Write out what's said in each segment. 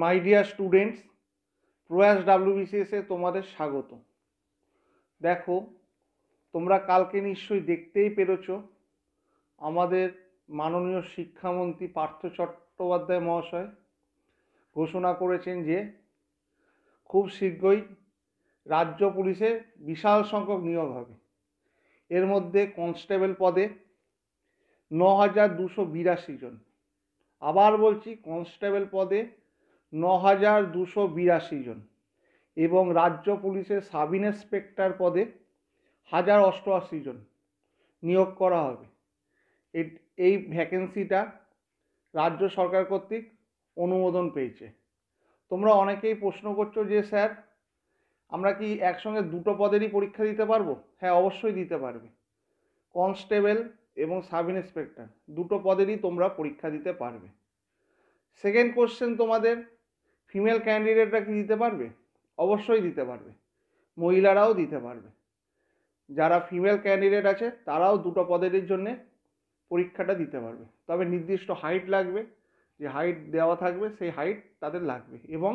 my dear students প্রয়াস ডাব্লিউবিসিএসে তোমাদের স্বাগত দেখো তোমরা কালকে নিশ্চয়ই দেখতেই পেরেছ আমাদের মাননীয় শিক্ষামন্ত্রী পার্থ চট্টোপাধ্যায় মহাশয় ঘোষণা করেছেন যে খুব শীঘ্রই রাজ্য পুলিশে বিশাল সংখ্যক নিয়োগ হবে এর মধ্যে কনস্টেবল পদে ন হাজার দুশো বিরাশি জন আবার বলছি কনস্টেবল পদে ন হাজার দুশো বিরাশি জন এবং রাজ্য পুলিশের সাব ইন্সপেক্টর পদে হাজার অষ্টআশি জন নিয়োগ করা হবে এই ভ্যাকেন্সিটা রাজ্য সরকার কর্তৃক অনুমোদন পেয়েছে তোমরা অনেকেই প্রশ্ন করছো যে স্যার আমরা কি একসঙ্গে দুটো পদেরই পরীক্ষা দিতে পারবো হ্যাঁ অবশ্যই দিতে পারবে কনস্টেবল এবং সাব ইন্সপেক্টর দুটো পদেরই তোমরা পরীক্ষা দিতে পারবে সেকেন্ড কোশ্চেন তোমাদের ফিমেল ক্যান্ডিডেটরা কি দিতে পারবে অবশ্যই দিতে পারবে মহিলারাও দিতে পারবে যারা ফিমেল ক্যান্ডিডেট আছে তারাও দুটো পদের জন্য পরীক্ষাটা দিতে পারবে তবে নির্দিষ্ট হাইট লাগবে যে হাইট দেওয়া থাকবে সেই হাইট তাদের লাগবে এবং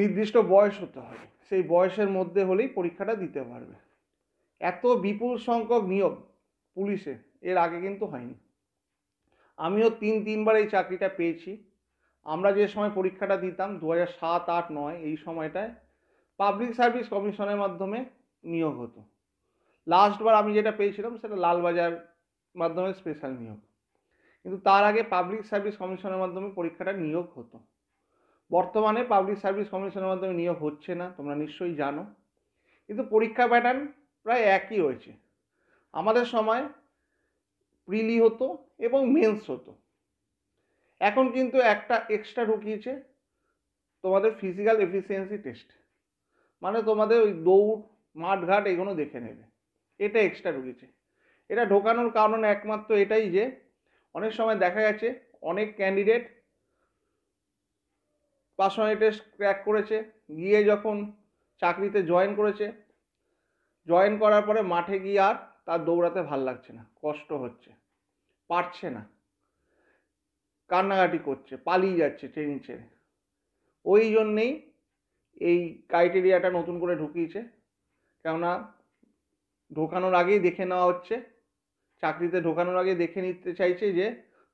নির্দিষ্ট বয়স হতে হবে সেই বয়সের মধ্যে হলেই পরীক্ষাটা দিতে পারবে এত বিপুল সংখ্যক নিয়োগ পুলিশে এর আগে কিন্তু হয়নি আমিও তিন তিনবার এই চাকরিটা পেয়েছি আমরা যে সময় পরীক্ষাটা দিতাম দু হাজার সাত আট নয় এই সময়টায় পাবলিক সার্ভিস কমিশনের মাধ্যমে নিয়োগ হতো লাস্টবার আমি যেটা পেয়েছিলাম সেটা লালবাজার মাধ্যমে স্পেশাল নিয়োগ কিন্তু তার আগে পাবলিক সার্ভিস কমিশনের মাধ্যমে পরীক্ষাটা নিয়োগ হতো বর্তমানে পাবলিক সার্ভিস কমিশনের মাধ্যমে নিয়োগ হচ্ছে না তোমরা নিশ্চয়ই জানো কিন্তু পরীক্ষা প্যাটার্ন প্রায় একই রয়েছে আমাদের সময় প্রিলি হতো এবং মেন্স হতো এখন কিন্তু একটা এক্সট্রা ঢুকিয়েছে তোমাদের ফিজিক্যাল এফিসিয়েন্সি টেস্ট মানে তোমাদের ওই দৌড় মাঠঘাট এগুলো দেখে নেবে এটা এক্সট্রা ঢুকিয়েছে এটা ঢোকানোর কারণ একমাত্র এটাই যে অনেক সময় দেখা গেছে অনেক ক্যান্ডিডেট পার্সোনালি টেস্ট ক্র্যাক করেছে গিয়ে যখন চাকরিতে জয়েন করেছে জয়েন করার পরে মাঠে গিয়ে আর তার দৌড়াতে ভাল লাগছে না কষ্ট হচ্ছে পারছে না কান্নাকাটি করছে পালিয়ে যাচ্ছে ট্রেনিং ছেড়ে ওই জন্যেই এই ক্রাইটেরিয়াটা নতুন করে ঢুকিয়েছে কেননা ঢোকানোর আগেই দেখে নেওয়া হচ্ছে চাকরিতে ঢোকানোর আগে দেখে নিতে চাইছে যে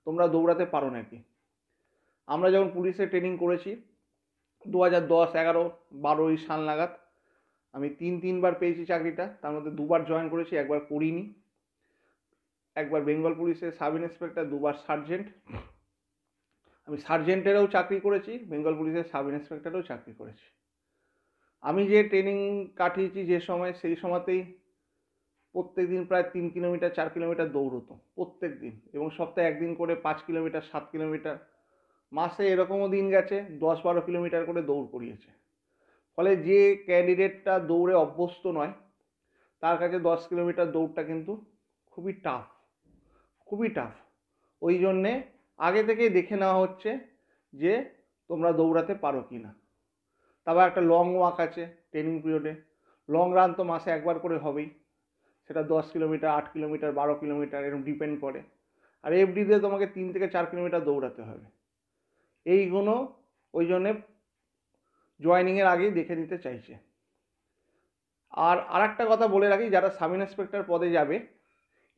তোমরা দৌড়াতে পারো নাকি আমরা যখন পুলিশে ট্রেনিং করেছি দু হাজার দশ এগারো বারোই সাল নাগাদ আমি তিন তিনবার পেয়েছি চাকরিটা তার মধ্যে দুবার জয়েন করেছি একবার করিনি একবার বেঙ্গল পুলিশের সাব ইন্সপেক্টর দুবার সার্জেন্ট আমি সার্জেন্টেরও চাকরি করেছি বেঙ্গল পুলিশের সাব ইন্সপেক্টরেও চাকরি করেছি আমি যে ট্রেনিং কাটিয়েছি যে সময় সেই সময়তেই প্রত্যেক দিন প্রায় তিন কিলোমিটার চার কিলোমিটার দৌড়তো প্রত্যেক দিন এবং সপ্তাহে একদিন করে পাঁচ কিলোমিটার সাত কিলোমিটার মাসে এরকমও দিন গেছে দশ বারো কিলোমিটার করে দৌড় করিয়েছে ফলে যে ক্যান্ডিডেটটা দৌড়ে অভ্যস্ত নয় তার কাছে দশ কিলোমিটার দৌড়টা কিন্তু খুবই টাফ খুবই টাফ ওই জন্যে আগে থেকেই দেখে নেওয়া হচ্ছে যে তোমরা দৌড়াতে পারো কি না তারপর একটা লং ওয়াক আছে ট্রেনিং পিরিয়ডে লং রান তো মাসে একবার করে হবেই সেটা দশ কিলোমিটার আট কিলোমিটার বারো কিলোমিটার এরকম ডিপেন্ড করে আর এফডিতে তোমাকে তিন থেকে চার কিলোমিটার দৌড়াতে হবে এইগুলো ওই জন্যে জয়নিংয়ের আগেই দেখে নিতে চাইছে আর আর একটা কথা বলে রাখি যারা সাব ইন্সপেক্টর পদে যাবে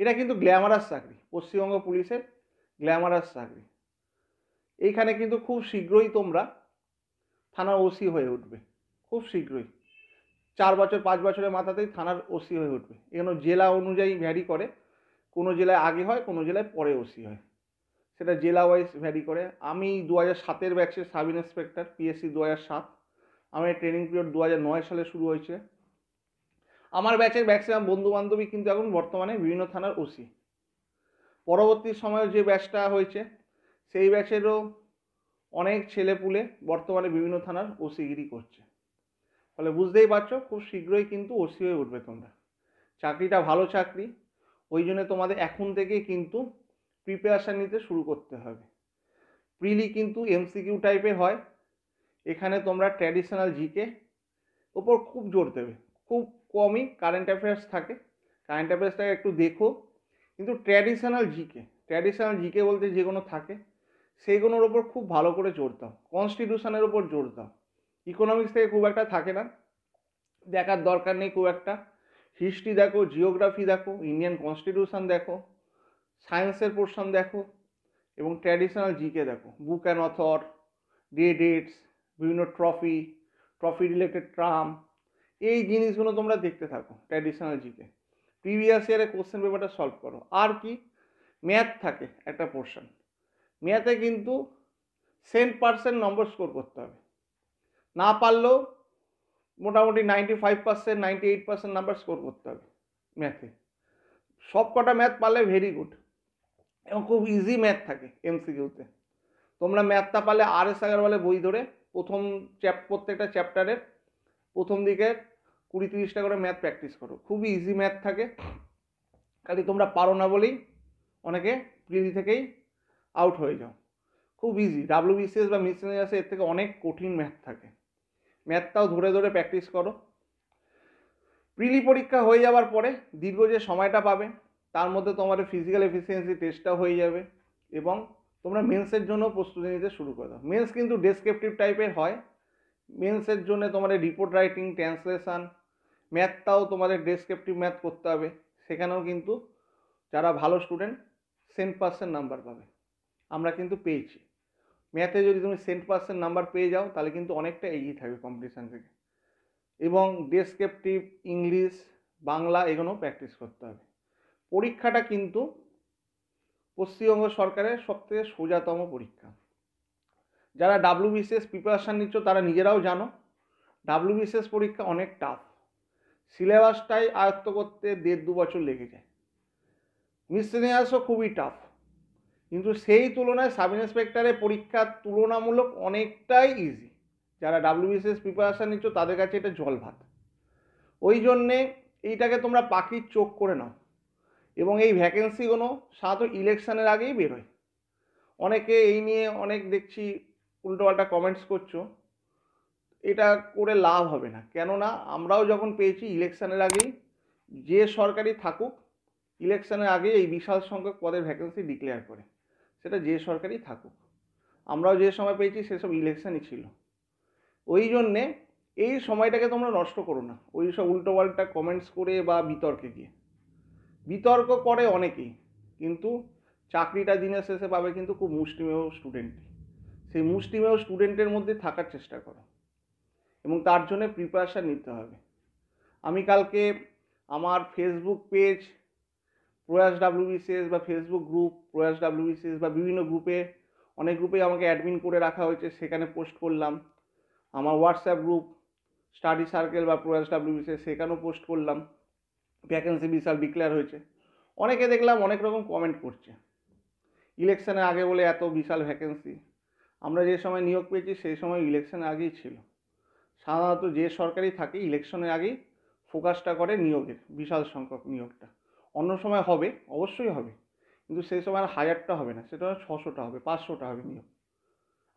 এটা কিন্তু গ্ল্যামারাস চাকরি পশ্চিমবঙ্গ পুলিশের গ্ল্যামারাস চাকরি এইখানে কিন্তু খুব শীঘ্রই তোমরা থানার ওসি হয়ে উঠবে খুব শীঘ্রই চার বছর পাঁচ বছরের মাথাতেই থানার ওসি হয়ে উঠবে এখানে জেলা অনুযায়ী ভ্যারি করে কোনো জেলায় আগে হয় কোনো জেলায় পরে ওসি হয় সেটা জেলা ওয়াইজ ভ্যারি করে আমি দু হাজার সাতের ব্যাচের সাব ইন্সপেক্টর পিএসসি দু হাজার সাত আমার ট্রেনিং পিরিয়ড দু হাজার নয় সালে শুরু হয়েছে আমার ব্যাচের ম্যাক্সিমাম বন্ধু বান্ধবী কিন্তু এখন বর্তমানে বিভিন্ন থানার ওসি পরবর্তী সময়ে যে ব্যাচটা হয়েছে সেই ব্যাচেরও অনেক ছেলেপুলে বর্তমানে বিভিন্ন থানার ওসিগিরি করছে ফলে বুঝতেই পারছো খুব শীঘ্রই কিন্তু ওসি হয়ে উঠবে তোমরা চাকরিটা ভালো চাকরি ওই জন্য তোমাদের এখন থেকেই কিন্তু প্রিপারেশান নিতে শুরু করতে হবে প্রিলি কিন্তু এমসিকিউ টাইপের হয় এখানে তোমরা ট্র্যাডিশনাল জিকে ওপর খুব জোর দেবে খুব কমই কারেন্ট অ্যাফেয়ার্স থাকে কারেন্ট অ্যাফেয়ার্সটাকে একটু দেখো কিন্তু ট্র্যাডিশনাল জিকে ট্র্যাডিশনাল জিকে বলতে যে কোনো থাকে সেইগুলোর ওপর খুব ভালো করে জোর দাও কনস্টিটিউশনের ওপর জোর দাও ইকোনমিক্স থেকে খুব একটা থাকে না দেখার দরকার নেই খুব একটা হিস্ট্রি দেখো জিওগ্রাফি দেখো ইন্ডিয়ান কনস্টিটিউশন দেখো সায়েন্সের পোর্শন দেখো এবং ট্র্যাডিশনাল জিকে দেখো book and author day dates বিভিন্ন ট্রফি ট্রফি রিলেটেড ট্রাম এই জিনিসগুলো তোমরা দেখতে থাকো ট্র্যাডিশনাল জিকে প্রিভিয়াস ইয়ারের কোশ্চেন পেপারটা সলভ করো আর কি ম্যাথ থাকে একটা পোর্শন ম্যাথে কিন্তু সেন্ট পার্সেন্ট নম্বর স্কোর করতে হবে না পারলেও মোটামুটি ninety five percent ninety eight percent number score করতে হবে ম্যাথে সব কটা ম্যাথ পারলে ভেরি গুড এবং খুব ইজি ম্যাথ থাকে এমসিকিউতে তোমরা ম্যাথটা পারলে আর এস আগারওয়ালের বই ধরে প্রথম চ্যাপ প্রত্যেকটা চ্যাপ্টারের প্রথম দিকের কুড়ি তিরিশটা করে ম্যাথ প্র্যাকটিস করো খুবই ইজি ম্যাথ থাকে খালি তোমরা পারো না বলেই অনেকে প্রিলি থেকেই আউট হয়ে যাও খুব ইজি ডাব্লিউ বিসিএস বা মিসেলাস এর থেকে অনেক কঠিন ম্যাথ থাকে ম্যাথটাও ধরে ধরে প্র্যাকটিস করো প্রিলি e পরীক্ষা হয়ে যাওয়ার পরে দীর্ঘ যে সময়টা পাবে তার মধ্যে তোমার ফিজিক্যাল এফিসিয়েন্সি টেস্টটা হয়ে যাবে এবং তোমরা মেন্সের জন্য প্রস্তুতি নিতে শুরু করে দাও মেন্স কিন্তু ডেসক্রিপটিভ টাইপের হয় মেন্সের জন্য তোমার রিপোর্ট রাইটিং ট্রান্সলেশন ম্যাথটাও তোমাদের ডেসক্রিপটিভ ম্যাথ করতে হবে সেখানেও কিন্তু যারা ভালো স্টুডেন্ট সেন্ট পার্সেন্ট নাম্বার পাবে আমরা কিন্তু পেয়েছি ম্যাথে যদি তুমি সেন্ট পার্সেন্ট নাম্বার পেয়ে যাও তাহলে কিন্তু অনেকটা এগিয়ে থাকবে কম্পিটিশান থেকে এবং ডেসক্রিপটিভ ইংলিশ বাংলা এগুলো প্র্যাকটিস করতে হবে পরীক্ষাটা কিন্তু পশ্চিমবঙ্গ সরকারের সবথেকে সোজাতম পরীক্ষা যারা ডাব্লিউবিসিএস প্রিপারেশান নিচ্ছ তারা নিজেরাও জানো ডাব্লিউবিসিএস পরীক্ষা অনেক টাফ সিলেবাসটাই আয়ত্ত করতে দেড় দু বছর লেগে যায় মিসলেনিয়াসও খুবই টাফ কিন্তু সেই তুলনায় সাব ইন্সপেক্টরের পরীক্ষা তুলনামূলক অনেকটাই ইজি যারা ডাব্লিউবিসিএস প্রিপারেশান নিচ্ছ তাদের কাছে এটা জল ভাত ওই জন্যে এইটাকে তোমরা পাখির চোখ করে নাও এবং এই ভ্যাকেন্সিগুলো সাধারণত ইলেকশানের আগেই বেরোয় অনেকে এই নিয়ে অনেক দেখছি উল্টোপাল্টা কমেন্টস করছো এটা করে লাভ হবে না কেননা আমরাও যখন পেয়েছি ইলেকশানের আগেই যে সরকারই থাকুক ইলেকশানের আগে এই বিশাল সংখ্যক পদের ভ্যাকেন্সি ডিক্লেয়ার করে সেটা যে সরকারই থাকুক আমরাও যে সময় পেয়েছি সেসব ইলেকশানই ছিল ওই জন্যে এই সময়টাকে তোমরা নষ্ট করো না ওই সব উল্টোপাল্টা কমেন্টস করে বা বিতর্কে গিয়ে বিতর্ক করে অনেকেই কিন্তু চাকরিটা দিনের শেষে পাবে কিন্তু খুব মুষ্টিমেয় স্টুডেন্ট সেই মুষ্টিমেয় স্টুডেন্টের মধ্যে থাকার চেষ্টা করো এবং তার জন্য প্রিপারেশান নিতে হবে আমি কালকে আমার ফেসবুক পেজ প্রয়াস ডাব্লিউবিসিএস বা ফেসবুক গ্রুপ প্রয়াস ডাব্লিউবিসিএস বা বিভিন্ন গ্রুপে অনেক গ্রুপে আমাকে অ্যাডমিন করে রাখা হয়েছে সেখানে পোস্ট করলাম আমার হোয়াটসঅ্যাপ গ্রুপ স্টাডি সার্কেল বা প্রয়াস ডাব্লিউবিসিএস সেখানেও পোস্ট করলাম ভ্যাকেন্সি বিশাল ডিক্লেয়ার হয়েছে অনেকে দেখলাম অনেক রকম কমেন্ট করছে ইলেকশানের আগে বলে এত বিশাল ভ্যাকেন্সি আমরা যে সময় নিয়োগ পেয়েছি সেই সময় ইলেকশনের আগেই ছিল সাধারণত যে সরকারই থাকে ইলেকশনের আগেই ফোকাসটা করে নিয়োগের বিশাল সংখ্যক নিয়োগটা অন্য সময় হবে অবশ্যই হবে কিন্তু সেই সময় আর হাজারটা হবে না সেটা ছশোটা হবে পাঁচশোটা হবে নিয়োগ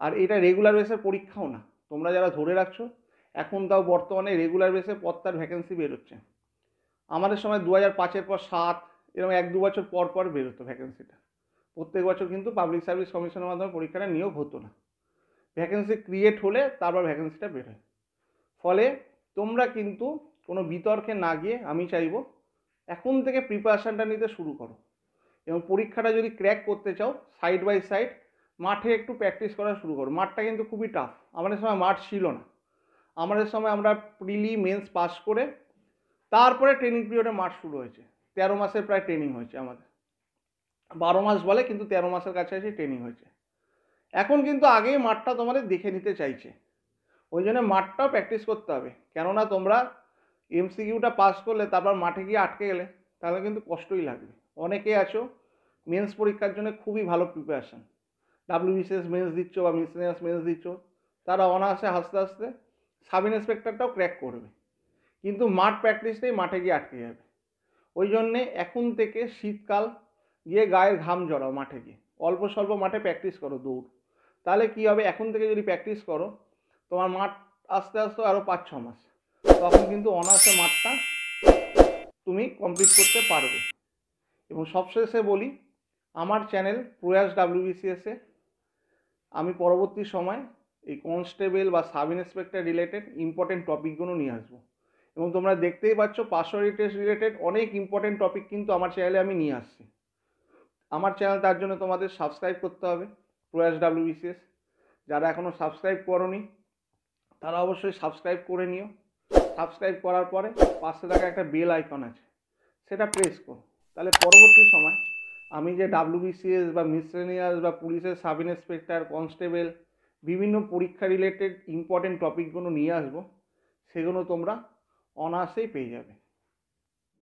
আর এটা রেগুলার বেসের পরীক্ষাও না তোমরা যারা ধরে রাখছো এখন তাও বর্তমানে রেগুলার বেসে তার ভ্যাকেন্সি বেরোচ্ছে আমাদের সময় দু হাজার পাঁচের পর সাত এরকম এক দু বছর পর পর বেরোতো ভ্যাকেন্সিটা প্রত্যেক বছর কিন্তু পাবলিক সার্ভিস কমিশনের মাধ্যমে পরীক্ষাটা নিয়োগ হতো না ভ্যাকেন্সি ক্রিয়েট হলে তারপর ভ্যাকেন্সিটা বেরোয় ফলে তোমরা কিন্তু কোনো বিতর্কে না গিয়ে আমি চাইব এখন থেকে প্রিপারেশানটা নিতে শুরু করো এবং পরীক্ষাটা যদি ক্র্যাক করতে চাও সাইড বাই সাইড মাঠে একটু প্র্যাকটিস করা শুরু করো মাঠটা কিন্তু খুবই টাফ আমাদের সময় মাঠ ছিল না আমাদের সময় আমরা প্রিলি মেন্স পাস করে তারপরে ট্রেনিং পিরিয়ডে মাঠ শুরু হয়েছে তেরো মাসের প্রায় ট্রেনিং হয়েছে আমাদের বারো মাস বলে কিন্তু তেরো মাসের কাছাকাছি ট্রেনিং হয়েছে এখন কিন্তু আগেই মাঠটা তোমাদের দেখে নিতে চাইছে ওই জন্য মাঠটাও প্র্যাকটিস করতে হবে কেননা তোমরা এমসিকিউটা পাস করলে তারপর মাঠে গিয়ে আটকে গেলে তাহলে কিন্তু কষ্টই লাগবে অনেকে আছো মেন্স পরীক্ষার জন্য খুবই ভালো প্রিপারেশান ডাব্লিউবিসিএস মেন্স দিচ্ছ বা মিসেনিয়াস মেন্স দিচ্ছ তারা অনায়াসে হাসতে হাসতে সাব ইন্সপেক্টরটাও ক্র্যাক করবে কিন্তু মাঠ প্র্যাকটিসটাই মাঠে গিয়ে আটকে যাবে ওই জন্যে এখন থেকে শীতকাল গিয়ে গায়ের ঘাম জড়াও মাঠে গিয়ে অল্প স্বল্প মাঠে প্র্যাকটিস করো দৌড় তাহলে কী হবে এখন থেকে যদি প্র্যাকটিস করো তোমার মাঠ আস্তে আস্তে আরও পাঁচ ছ মাস তখন কিন্তু অনার্সে মাঠটা তুমি কমপ্লিট করতে পারবে এবং সবশেষে বলি আমার চ্যানেল প্রয়াস ডাব্লিউবিসিএসে আমি পরবর্তী সময় এই কনস্টেবল বা সাব ইন্সপেক্টর রিলেটেড ইম্পর্টেন্ট টপিকগুলো নিয়ে আসবো এবং তোমরা দেখতেই পাচ্ছ পাসওয়ার্ড টেস্ট রিলেটেড অনেক ইম্পর্টেন্ট টপিক কিন্তু আমার চ্যানেলে আমি নিয়ে আসছি আমার চ্যানেল তার জন্য তোমাদের সাবস্ক্রাইব করতে হবে প্রয়াস ডাব্লিউবিসিএস যারা এখনও সাবস্ক্রাইব করো তারা অবশ্যই সাবস্ক্রাইব করে নিও সাবস্ক্রাইব করার পরে পাশে থাকা একটা বেল আইকন আছে সেটা প্রেস করো তাহলে পরবর্তী সময় আমি যে ডাব্লিউবিসিএস বা মিসেনিয়াস বা পুলিশের সাব ইন্সপেক্টর কনস্টেবল বিভিন্ন পরীক্ষা রিলেটেড ইম্পর্টেন্ট টপিকগুলো নিয়ে আসবো সেগুলো তোমরা অনায়াসেই পেয়ে যাবে